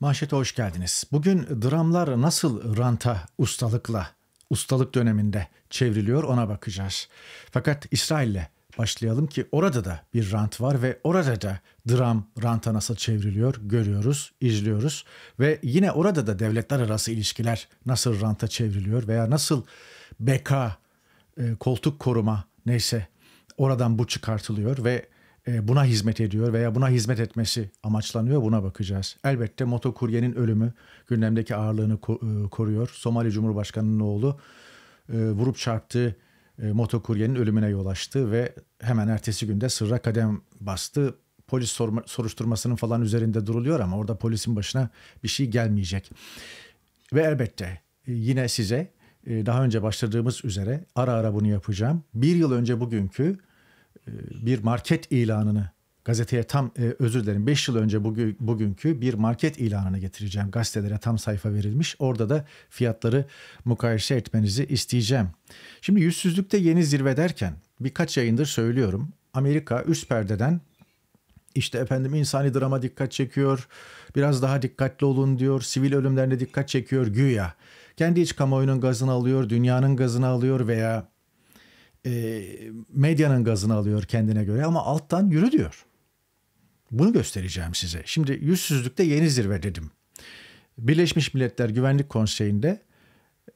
Manşete hoş geldiniz. Bugün dramlar nasıl ranta ustalıkla, ustalık döneminde çevriliyor ona bakacağız. Fakat İsrail'le başlayalım ki orada da bir rant var ve orada da dram ranta nasıl çevriliyor görüyoruz, izliyoruz. Ve yine orada da devletler arası ilişkiler nasıl ranta çevriliyor veya nasıl beka, e, koltuk koruma neyse oradan bu çıkartılıyor ve e, buna hizmet ediyor veya buna hizmet etmesi amaçlanıyor buna bakacağız. Elbette motokuryenin ölümü gündemdeki ağırlığını e, koruyor. Somali Cumhurbaşkanı'nın oğlu e, vurup çarptığı motokuryenin ölümüne yol açtı ve hemen ertesi günde sırra kadem bastı. Polis soruşturmasının falan üzerinde duruluyor ama orada polisin başına bir şey gelmeyecek. Ve elbette yine size daha önce başladığımız üzere ara ara bunu yapacağım. Bir yıl önce bugünkü e, bir market ilanını gazeteye tam e, özür dilerim 5 yıl önce bugün, bugünkü bir market ilanını getireceğim. Gazetelere tam sayfa verilmiş. Orada da fiyatları mukayese etmenizi isteyeceğim. Şimdi yüzsüzlükte yeni zirve derken birkaç yayındır söylüyorum. Amerika üst perdeden işte efendim insani drama dikkat çekiyor. Biraz daha dikkatli olun diyor. Sivil ölümlerine dikkat çekiyor güya. Kendi iç kamuoyunun gazını alıyor, dünyanın gazını alıyor veya e, medyanın gazını alıyor kendine göre ama alttan yürü diyor. Bunu göstereceğim size. Şimdi yüzsüzlükte yeni zirve dedim. Birleşmiş Milletler Güvenlik Konseyi'nde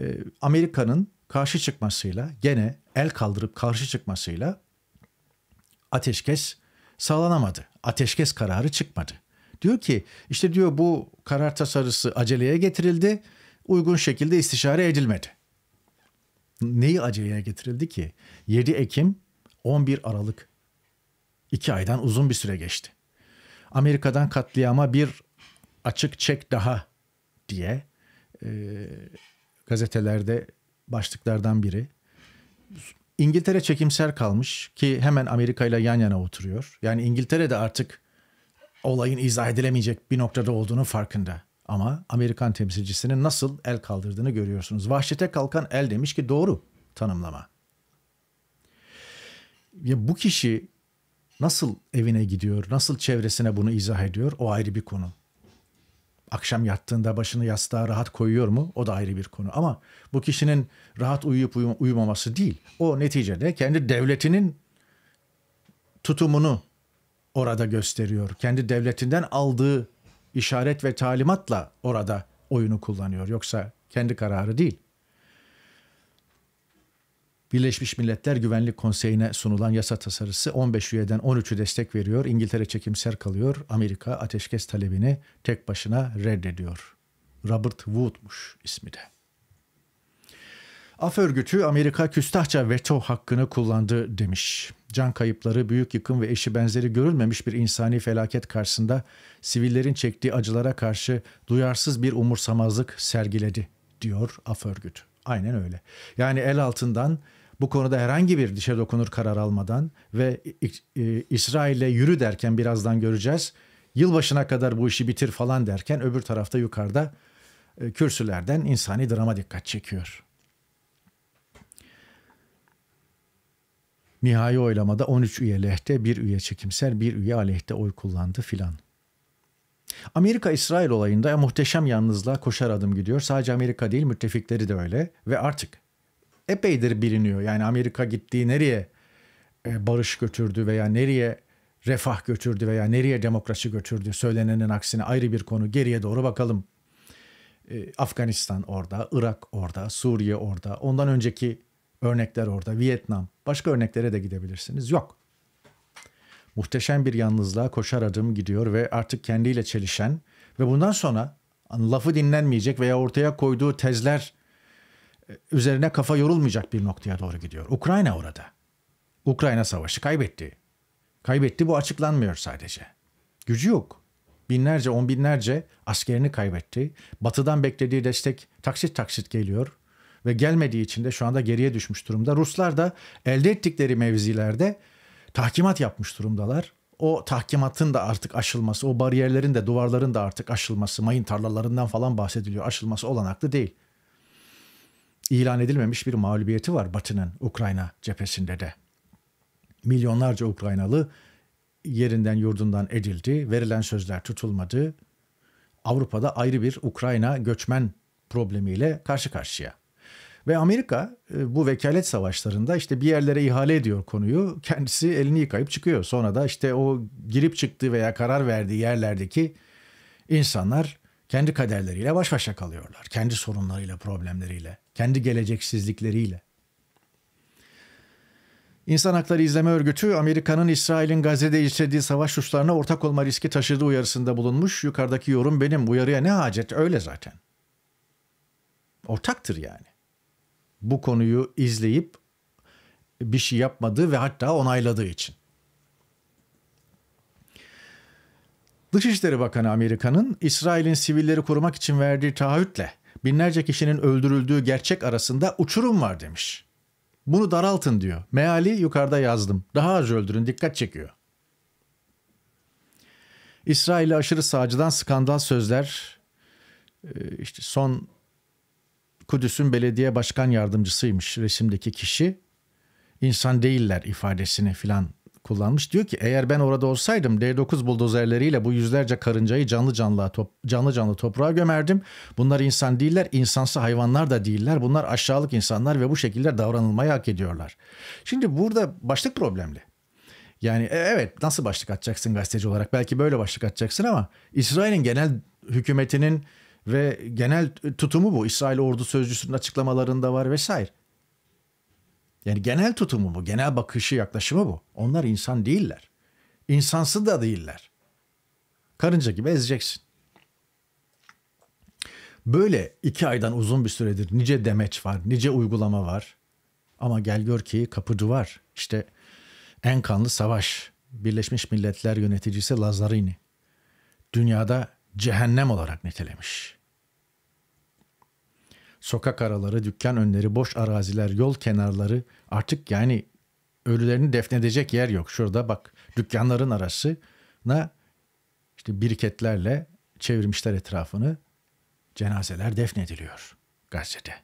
e, Amerika'nın karşı çıkmasıyla gene el kaldırıp karşı çıkmasıyla ateşkes sağlanamadı. Ateşkes kararı çıkmadı. Diyor ki işte diyor bu karar tasarısı aceleye getirildi. Uygun şekilde istişare edilmedi neyi aceleye getirildi ki? 7 Ekim 11 Aralık iki aydan uzun bir süre geçti. Amerika'dan katliama bir açık çek daha diye e, gazetelerde başlıklardan biri. İngiltere çekimser kalmış ki hemen Amerika ile yan yana oturuyor. Yani İngiltere de artık olayın izah edilemeyecek bir noktada olduğunu farkında. Ama Amerikan temsilcisinin nasıl el kaldırdığını görüyorsunuz. Vahşete kalkan el demiş ki doğru tanımlama. Ya bu kişi nasıl evine gidiyor, nasıl çevresine bunu izah ediyor o ayrı bir konu. Akşam yattığında başını yastığa rahat koyuyor mu? O da ayrı bir konu. Ama bu kişinin rahat uyuyup uyum uyumaması değil. O neticede kendi devletinin tutumunu orada gösteriyor. Kendi devletinden aldığı işaret ve talimatla orada oyunu kullanıyor. Yoksa kendi kararı değil. Birleşmiş Milletler Güvenlik Konseyi'ne sunulan yasa tasarısı 15 üyeden 13'ü destek veriyor. İngiltere çekimser kalıyor. Amerika ateşkes talebini tek başına reddediyor. Robert Wood'muş ismi de. Af örgütü Amerika küstahça veto hakkını kullandı demiş. Can kayıpları, büyük yıkım ve eşi benzeri görülmemiş bir insani felaket karşısında sivillerin çektiği acılara karşı duyarsız bir umursamazlık sergiledi diyor Af örgütü. Aynen öyle. Yani el altından bu konuda herhangi bir dişe dokunur karar almadan ve İsrail'e yürü derken birazdan göreceğiz. Yılbaşına kadar bu işi bitir falan derken öbür tarafta yukarıda e, kürsülerden insani drama dikkat çekiyor. Nihai oylamada 13 üye lehte, 1 üye çekimsel, 1 üye aleyhte oy kullandı filan. Amerika-İsrail olayında muhteşem yalnızlığa koşar adım gidiyor. Sadece Amerika değil müttefikleri de öyle ve artık epeydir biliniyor. Yani Amerika gittiği nereye e, barış götürdü veya nereye refah götürdü veya nereye demokrasi götürdü söylenenin aksine ayrı bir konu. Geriye doğru bakalım. E, Afganistan orada, Irak orada, Suriye orada. Ondan önceki Örnekler orada. Vietnam. Başka örneklere de gidebilirsiniz. Yok. Muhteşem bir yalnızlığa koşar adım gidiyor ve artık kendiyle çelişen ve bundan sonra lafı dinlenmeyecek veya ortaya koyduğu tezler e, üzerine kafa yorulmayacak bir noktaya doğru gidiyor. Ukrayna orada. Ukrayna savaşı kaybetti. Kaybetti bu açıklanmıyor sadece. Gücü yok. Binlerce, on binlerce askerini kaybetti. Batı'dan beklediği destek taksit taksit geliyor ve gelmediği için de şu anda geriye düşmüş durumda. Ruslar da elde ettikleri mevzilerde tahkimat yapmış durumdalar. O tahkimatın da artık aşılması, o bariyerlerin de duvarların da artık aşılması, mayın tarlalarından falan bahsediliyor. Aşılması olanaklı değil. İlan edilmemiş bir mağlubiyeti var Batı'nın Ukrayna cephesinde de. Milyonlarca Ukraynalı yerinden yurdundan edildi, verilen sözler tutulmadı. Avrupa'da ayrı bir Ukrayna göçmen problemiyle karşı karşıya. Ve Amerika e, bu vekalet savaşlarında işte bir yerlere ihale ediyor konuyu. Kendisi elini yıkayıp çıkıyor. Sonra da işte o girip çıktığı veya karar verdiği yerlerdeki insanlar kendi kaderleriyle baş başa kalıyorlar. Kendi sorunlarıyla, problemleriyle, kendi geleceksizlikleriyle. İnsan Hakları İzleme Örgütü, Amerika'nın İsrail'in Gazze'de işlediği savaş suçlarına ortak olma riski taşıdığı uyarısında bulunmuş. Yukarıdaki yorum benim. Uyarıya ne hacet? Öyle zaten. Ortaktır yani bu konuyu izleyip bir şey yapmadığı ve hatta onayladığı için. Dışişleri Bakanı Amerika'nın İsrail'in sivilleri korumak için verdiği taahhütle binlerce kişinin öldürüldüğü gerçek arasında uçurum var demiş. Bunu daraltın diyor. Meali yukarıda yazdım. Daha az öldürün dikkat çekiyor. İsrail'e aşırı sağcıdan skandal sözler e, işte son Kudüs'ün belediye başkan yardımcısıymış resimdeki kişi. İnsan değiller ifadesini filan kullanmış. Diyor ki eğer ben orada olsaydım D9 buldozerleriyle bu yüzlerce karıncayı canlı canlı, top, canlı canlı toprağa gömerdim. Bunlar insan değiller, insansı hayvanlar da değiller. Bunlar aşağılık insanlar ve bu şekilde davranılmayı hak ediyorlar. Şimdi burada başlık problemli. Yani e, evet nasıl başlık atacaksın gazeteci olarak? Belki böyle başlık atacaksın ama İsrail'in genel hükümetinin ve genel tutumu bu. İsrail ordu sözcüsünün açıklamalarında var vesaire. Yani genel tutumu bu, genel bakışı, yaklaşımı bu. Onlar insan değiller. İnsansı da değiller. Karınca gibi ezeceksin. Böyle iki aydan uzun bir süredir nice demeç var, nice uygulama var. Ama gel gör ki kapıcı var. İşte en kanlı savaş. Birleşmiş Milletler yöneticisi Lazarini. Dünyada cehennem olarak nitelemiş. Sokak araları, dükkan önleri, boş araziler, yol kenarları artık yani ölülerini defnedecek yer yok. Şurada bak dükkanların arasına işte biriketlerle çevirmişler etrafını. Cenazeler defnediliyor Gazze'de.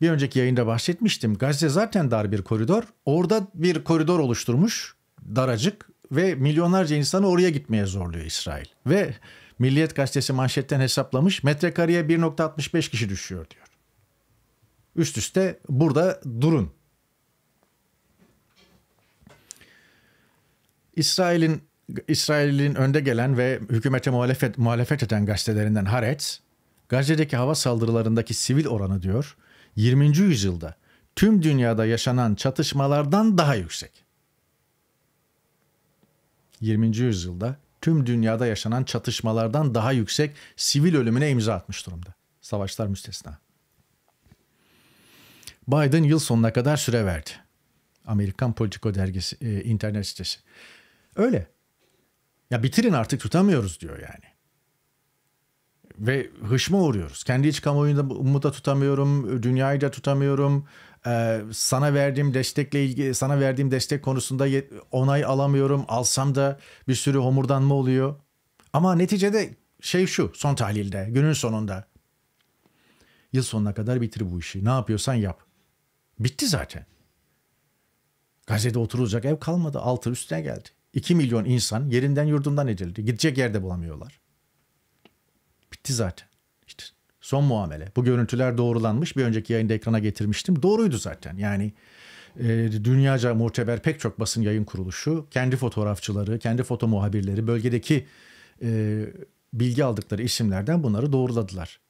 Bir önceki yayında bahsetmiştim. Gazze zaten dar bir koridor. Orada bir koridor oluşturmuş daracık ve milyonlarca insanı oraya gitmeye zorluyor İsrail. Ve Milliyet gazetesi manşetten hesaplamış metrekareye 1.65 kişi düşüyor diyor. Üst üste burada durun. İsrail'in İsrail'in önde gelen ve hükümete muhalefet, muhalefet eden gazetelerinden Haaretz, Gazze'deki hava saldırılarındaki sivil oranı diyor, 20. yüzyılda tüm dünyada yaşanan çatışmalardan daha yüksek. 20. yüzyılda tüm dünyada yaşanan çatışmalardan daha yüksek sivil ölümüne imza atmış durumda. Savaşlar müstesna. Biden yıl sonuna kadar süre verdi. Amerikan Politico dergisi e, internet sitesi. Öyle. Ya bitirin artık tutamıyoruz diyor yani ve hışma uğruyoruz. Kendi iç kamuoyunda umuda tutamıyorum, dünyayı da tutamıyorum. Ee, sana verdiğim destekle ilgili, sana verdiğim destek konusunda onay alamıyorum. Alsam da bir sürü homurdanma oluyor. Ama neticede şey şu son tahlilde, günün sonunda. Yıl sonuna kadar bitir bu işi. Ne yapıyorsan yap. Bitti zaten. Gazete oturulacak ev kalmadı. Altı üstüne geldi. 2 milyon insan yerinden yurdundan edildi. Gidecek yerde bulamıyorlar. Bitti zaten. İşte son muamele. Bu görüntüler doğrulanmış. Bir önceki yayında ekrana getirmiştim. Doğruydu zaten. Yani e, dünyaca muhteber pek çok basın yayın kuruluşu kendi fotoğrafçıları, kendi foto muhabirleri bölgedeki e, bilgi aldıkları isimlerden bunları doğruladılar.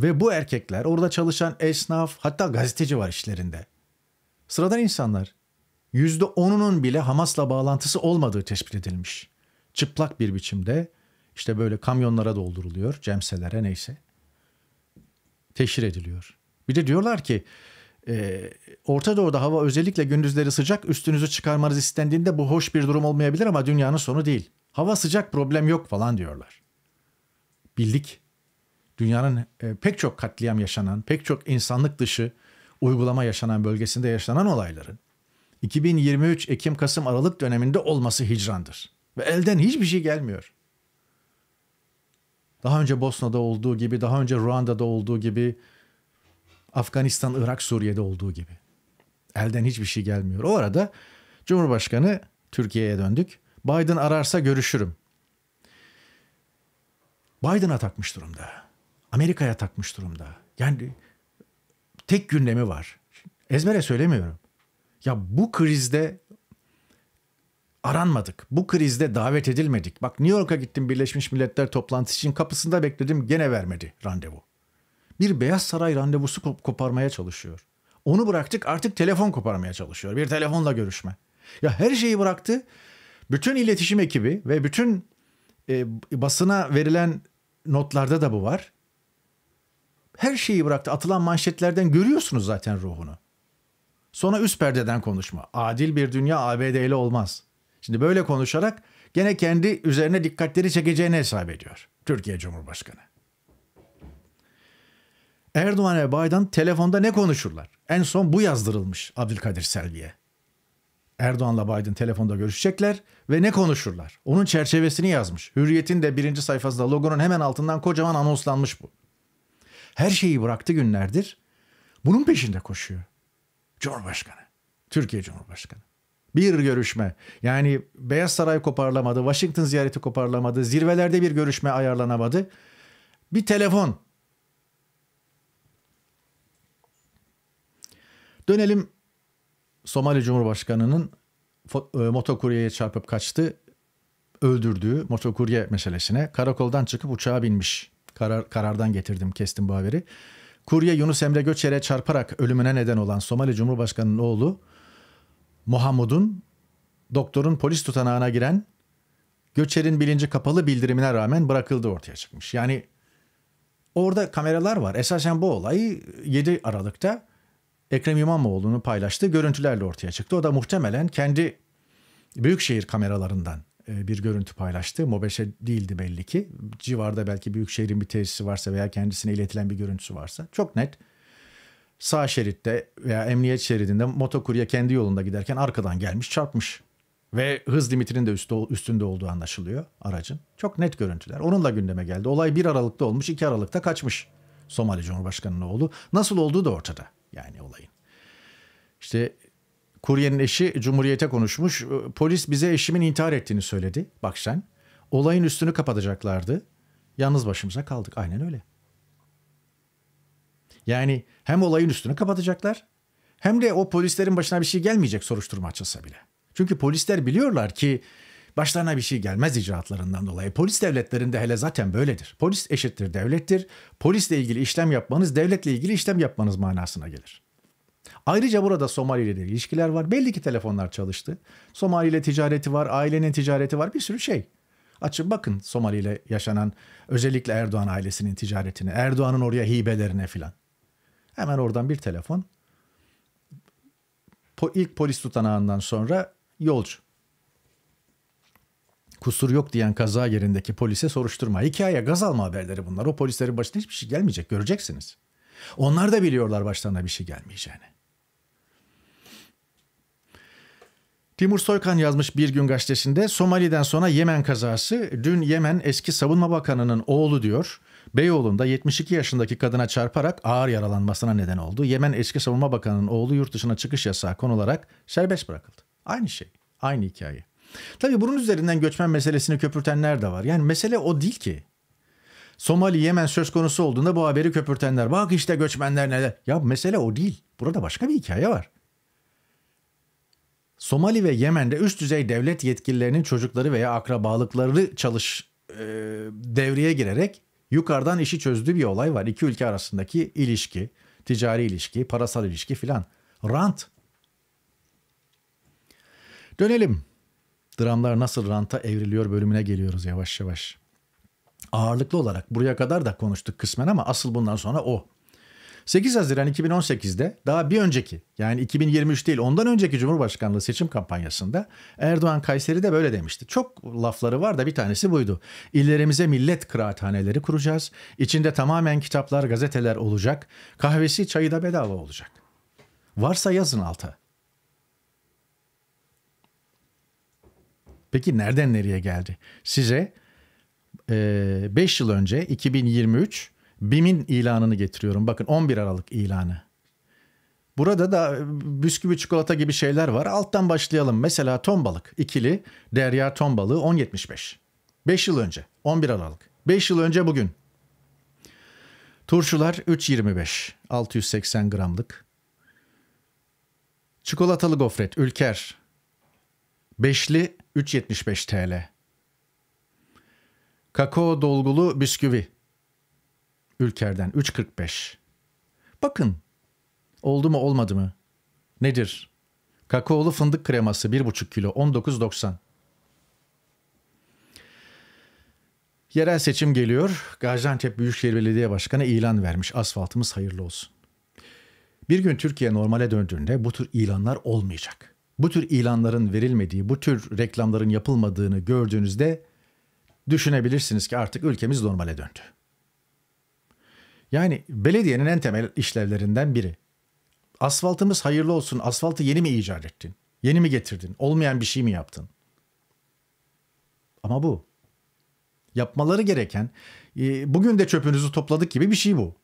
Ve bu erkekler orada çalışan esnaf hatta gazeteci var işlerinde. Sıradan insanlar %10'unun bile Hamas'la bağlantısı olmadığı tespit edilmiş. Çıplak bir biçimde işte böyle kamyonlara dolduruluyor, cemselere neyse. Teşhir ediliyor. Bir de diyorlar ki e, Orta Doğu'da hava özellikle gündüzleri sıcak üstünüzü çıkarmanız istendiğinde bu hoş bir durum olmayabilir ama dünyanın sonu değil. Hava sıcak problem yok falan diyorlar. Bildik. Dünyanın e, pek çok katliam yaşanan, pek çok insanlık dışı uygulama yaşanan bölgesinde yaşanan olayların 2023 Ekim Kasım Aralık döneminde olması hicrandır. Ve elden hiçbir şey gelmiyor. Daha önce Bosna'da olduğu gibi, daha önce Ruanda'da olduğu gibi, Afganistan, Irak, Suriye'de olduğu gibi. Elden hiçbir şey gelmiyor. O arada Cumhurbaşkanı Türkiye'ye döndük. Biden ararsa görüşürüm. Biden'a takmış durumda. Amerika'ya takmış durumda. Yani tek gündemi var. Ezbere söylemiyorum. Ya bu krizde aranmadık. Bu krizde davet edilmedik. Bak New York'a gittim Birleşmiş Milletler toplantısı için kapısında bekledim gene vermedi randevu. Bir Beyaz Saray randevusu koparmaya çalışıyor. Onu bıraktık artık telefon koparmaya çalışıyor. Bir telefonla görüşme. Ya her şeyi bıraktı. Bütün iletişim ekibi ve bütün e, basına verilen notlarda da bu var. Her şeyi bıraktı. Atılan manşetlerden görüyorsunuz zaten ruhunu. Sonra üst perdeden konuşma. Adil bir dünya ABD ile olmaz. Şimdi böyle konuşarak gene kendi üzerine dikkatleri çekeceğini hesap ediyor Türkiye Cumhurbaşkanı. Erdoğan ve Biden telefonda ne konuşurlar? En son bu yazdırılmış Abdülkadir Selvi'ye. Erdoğan'la Biden telefonda görüşecekler ve ne konuşurlar? Onun çerçevesini yazmış. Hürriyet'in de birinci sayfasında logonun hemen altından kocaman anonslanmış bu. Her şeyi bıraktı günlerdir. Bunun peşinde koşuyor. Cumhurbaşkanı. Türkiye Cumhurbaşkanı. Bir görüşme. Yani Beyaz Saray koparlamadı, Washington ziyareti koparlamadı, zirvelerde bir görüşme ayarlanamadı. Bir telefon. Dönelim Somali Cumhurbaşkanı'nın e, motokuryeye çarpıp kaçtı, öldürdüğü motokurye meselesine. Karakoldan çıkıp uçağa binmiş. Karar, karardan getirdim, kestim bu haberi. Kurye Yunus Emre Göçer'e çarparak ölümüne neden olan Somali Cumhurbaşkanı'nın oğlu Muhammud'un doktorun polis tutanağına giren Göçer'in bilinci kapalı bildirimine rağmen bırakıldığı ortaya çıkmış. Yani orada kameralar var. Esasen bu olay 7 Aralık'ta Ekrem İmamoğlu'nun paylaştığı görüntülerle ortaya çıktı. O da muhtemelen kendi büyükşehir kameralarından e, bir görüntü paylaştı. Mobeşe değildi belli ki. Civarda belki büyükşehirin bir tesisi varsa veya kendisine iletilen bir görüntüsü varsa. Çok net sağ şeritte veya emniyet şeridinde motokurya kendi yolunda giderken arkadan gelmiş çarpmış. Ve hız limitinin de üstünde olduğu anlaşılıyor aracın. Çok net görüntüler. Onunla gündeme geldi. Olay 1 Aralık'ta olmuş 2 Aralık'ta kaçmış. Somali Cumhurbaşkanı'nın oğlu. Nasıl olduğu da ortada yani olayın. İşte kuryenin eşi Cumhuriyet'e konuşmuş. Ee, polis bize eşimin intihar ettiğini söyledi. Bak sen. Olayın üstünü kapatacaklardı. Yalnız başımıza kaldık. Aynen öyle. Yani hem olayın üstünü kapatacaklar hem de o polislerin başına bir şey gelmeyecek soruşturma açılsa bile. Çünkü polisler biliyorlar ki başlarına bir şey gelmez icraatlarından dolayı. Polis devletlerinde hele zaten böyledir. Polis eşittir devlettir. Polisle ilgili işlem yapmanız devletle ilgili işlem yapmanız manasına gelir. Ayrıca burada Somali ile ilişkiler var. Belli ki telefonlar çalıştı. Somali ile ticareti var, ailenin ticareti var, bir sürü şey. Açın bakın Somali ile yaşanan özellikle Erdoğan ailesinin ticaretini, Erdoğan'ın oraya hibelerine filan. Hemen oradan bir telefon. Po ilk polis tutanağından sonra yolcu. Kusur yok diyen kaza yerindeki polise soruşturma. Hikaye gaz alma haberleri bunlar. O polislerin başına hiçbir şey gelmeyecek göreceksiniz. Onlar da biliyorlar başlarına bir şey gelmeyeceğini. Timur Soykan yazmış bir gün gazetesinde Somali'den sonra Yemen kazası. Dün Yemen eski savunma bakanının oğlu diyor. Beyoğlu'nda 72 yaşındaki kadına çarparak ağır yaralanmasına neden oldu. Yemen eski savunma bakanının oğlu yurt dışına çıkış yasağı konularak serbest bırakıldı. Aynı şey, aynı hikaye. Tabii bunun üzerinden göçmen meselesini köpürtenler de var. Yani mesele o değil ki. Somali, Yemen söz konusu olduğunda bu haberi köpürtenler. Bak işte göçmenler neler. Ya mesele o değil. Burada başka bir hikaye var. Somali ve Yemen'de üst düzey devlet yetkililerinin çocukları veya akrabalıkları çalış e, devreye girerek Yukarıdan işi çözdüğü bir olay var. İki ülke arasındaki ilişki, ticari ilişki, parasal ilişki filan. Rant. Dönelim. Dramlar nasıl ranta evriliyor bölümüne geliyoruz yavaş yavaş. Ağırlıklı olarak buraya kadar da konuştuk kısmen ama asıl bundan sonra o. 8 Haziran 2018'de daha bir önceki yani 2023 değil ondan önceki Cumhurbaşkanlığı seçim kampanyasında Erdoğan Kayseri'de böyle demişti. Çok lafları var da bir tanesi buydu. İllerimize millet kıraathaneleri kuracağız. İçinde tamamen kitaplar, gazeteler olacak. Kahvesi, çayı da bedava olacak. Varsa yazın alta. Peki nereden nereye geldi? Size 5 e, yıl önce 2023 BİM'in ilanını getiriyorum. Bakın 11 Aralık ilanı. Burada da e, bisküvi çikolata gibi şeyler var. Alttan başlayalım. Mesela ton balık ikili derya ton balığı 10.75. 5 yıl önce 11 Aralık. 5 yıl önce bugün. Turşular 3.25 680 gramlık. Çikolatalı gofret Ülker. Beşli 3.75 TL. Kakao dolgulu bisküvi Ülker'den 3.45. Bakın. Oldu mu olmadı mı? Nedir? Kakaolu fındık kreması 1,5 kilo 19.90. Yerel seçim geliyor. Gaziantep Büyükşehir Belediye Başkanı ilan vermiş. Asfaltımız hayırlı olsun. Bir gün Türkiye normale döndüğünde bu tür ilanlar olmayacak. Bu tür ilanların verilmediği, bu tür reklamların yapılmadığını gördüğünüzde düşünebilirsiniz ki artık ülkemiz normale döndü. Yani belediyenin en temel işlevlerinden biri. Asfaltımız hayırlı olsun. Asfaltı yeni mi icat ettin? Yeni mi getirdin? Olmayan bir şey mi yaptın? Ama bu. Yapmaları gereken e, bugün de çöpünüzü topladık gibi bir şey bu.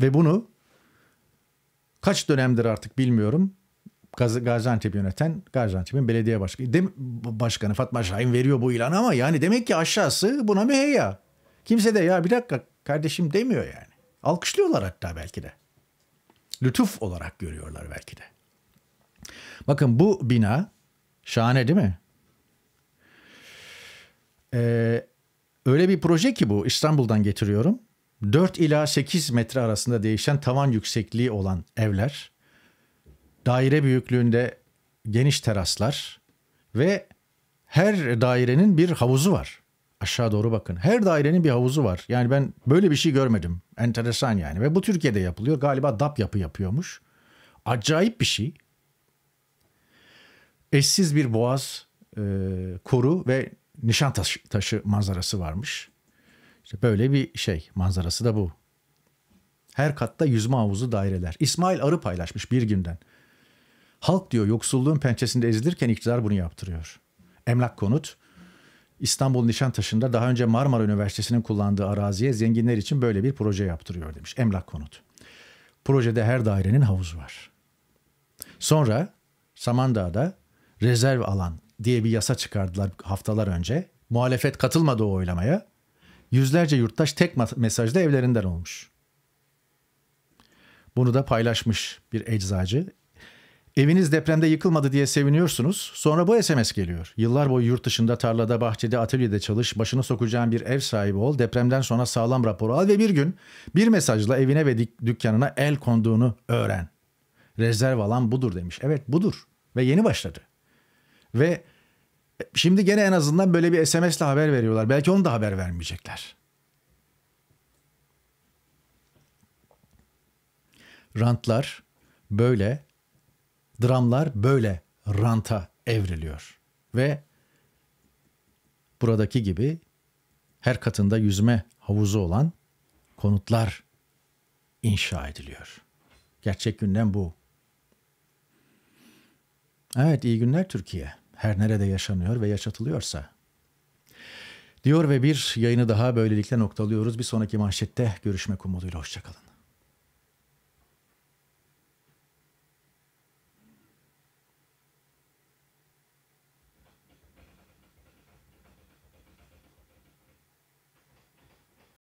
Ve bunu kaç dönemdir artık bilmiyorum. Gaziantep yöneten Gaziantep'in belediye başkanı, başkanı Fatma Şahin veriyor bu ilanı ama yani demek ki aşağısı buna müheyya. Kimse de ya bir dakika kardeşim demiyor yani. Alkışlıyorlar hatta belki de. Lütuf olarak görüyorlar belki de. Bakın bu bina şahane değil mi? Ee, öyle bir proje ki bu İstanbul'dan getiriyorum. 4 ila 8 metre arasında değişen tavan yüksekliği olan evler, daire büyüklüğünde geniş teraslar ve her dairenin bir havuzu var aşağı doğru bakın. Her dairenin bir havuzu var. Yani ben böyle bir şey görmedim. Enteresan yani. Ve bu Türkiye'de yapılıyor. Galiba DAP yapı yapıyormuş. Acayip bir şey. Eşsiz bir boğaz, e, koru ve nişan taşı, taşı manzarası varmış. İşte böyle bir şey. Manzarası da bu. Her katta yüzme havuzu daireler. İsmail Arı paylaşmış bir günden. Halk diyor yoksulluğun pençesinde ezilirken iktidar bunu yaptırıyor. Emlak konut İstanbul Nişantaşı'nda daha önce Marmara Üniversitesi'nin kullandığı araziye zenginler için böyle bir proje yaptırıyor demiş Emlak Konut. Projede her dairenin havuzu var. Sonra Samandağ'da rezerv alan diye bir yasa çıkardılar haftalar önce. Muhalefet katılmadı o oylamaya. Yüzlerce yurttaş tek mesajda evlerinden olmuş. Bunu da paylaşmış bir eczacı Eviniz depremde yıkılmadı diye seviniyorsunuz. Sonra bu SMS geliyor. Yıllar boyu yurt dışında, tarlada, bahçede, atölyede çalış, başını sokacağın bir ev sahibi ol, depremden sonra sağlam rapor al ve bir gün bir mesajla evine ve dükkanına el konduğunu öğren. Rezerv alan budur demiş. Evet budur ve yeni başladı. Ve e, şimdi gene en azından böyle bir SMS ile haber veriyorlar. Belki onu da haber vermeyecekler. Rantlar böyle dramlar böyle ranta evriliyor. Ve buradaki gibi her katında yüzme havuzu olan konutlar inşa ediliyor. Gerçek gündem bu. Evet iyi günler Türkiye. Her nerede yaşanıyor ve yaşatılıyorsa. Diyor ve bir yayını daha böylelikle noktalıyoruz. Bir sonraki manşette görüşmek umuduyla. Hoşçakalın.